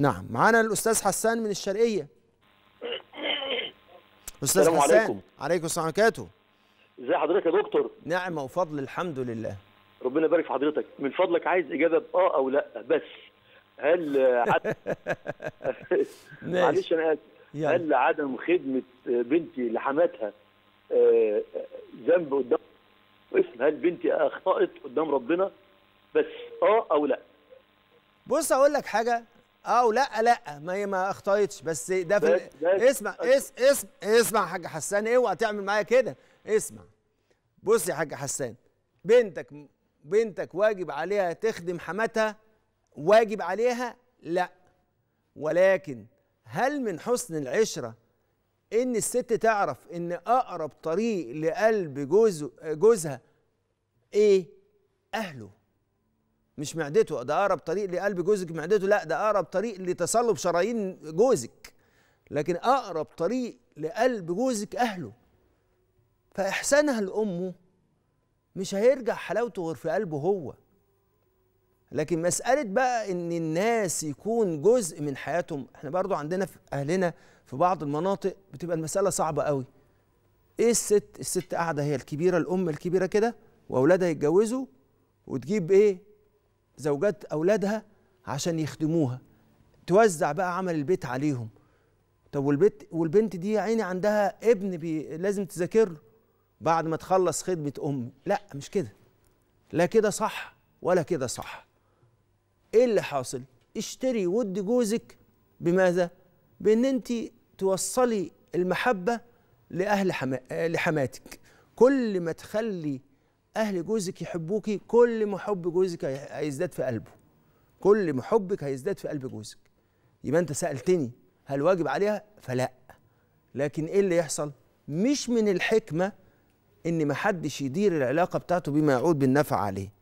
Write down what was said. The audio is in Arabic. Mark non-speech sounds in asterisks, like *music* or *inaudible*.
نعم معانا الاستاذ حسان من الشرقيه استاذ السلام حسان عليكم عليكم السلام عليكم ازي حضرتك يا دكتور نعمه وفضل الحمد لله ربنا يبارك في حضرتك من فضلك عايز اجابه اه او لا بس هل *laughs* معلش انا اسف هل عدم خدمه بنتي لحماتها آه، ذنب قدام اسم هل بنتي اخطات قدام ربنا بس اه او لا بص اقول لك حاجه او لا لا ما هي ما اختلطش بس ده في اسمع اسم اسم اسمع يا حاج حسان اوعى إيه تعمل معايا كده اسمع بص يا حاج حسان بنتك بنتك واجب عليها تخدم حماتها واجب عليها لا ولكن هل من حسن العشره ان الست تعرف ان اقرب طريق لقلب جوز جوزها ايه اهله مش معدته ده اقرب طريق لقلب جوزك معدته لا ده اقرب طريق لتصلب شرايين جوزك لكن اقرب طريق لقلب جوزك اهله فاحسانها لامه مش هيرجع حلاوته غير في قلبه هو لكن مسألة بقى إن الناس يكون جزء من حياتهم، إحنا برضو عندنا في أهلنا في بعض المناطق بتبقى المسألة صعبة قوي. إيه الست؟ الست قاعدة هي الكبيرة الأم الكبيرة كده وأولادها يتجوزوا وتجيب إيه؟ زوجات أولادها عشان يخدموها توزع بقى عمل البيت عليهم طب والبيت والبنت دي يا عيني عندها ابن بي لازم تذاكر له بعد ما تخلص خدمة أم لا مش كده لا كده صح ولا كده صح ايه اللي حاصل اشتري ود جوزك بماذا بان انت توصلي المحبة لأهل حما... لحماتك كل ما تخلي اهل جوزك يحبوكي كل ما حب جوزك هيزداد في قلبه كل ما حبك هيزداد في قلب جوزك يبقى انت سالتني هل واجب عليها فلا لكن ايه اللي يحصل مش من الحكمه ان محدش يدير العلاقه بتاعته بما يعود بالنفع عليه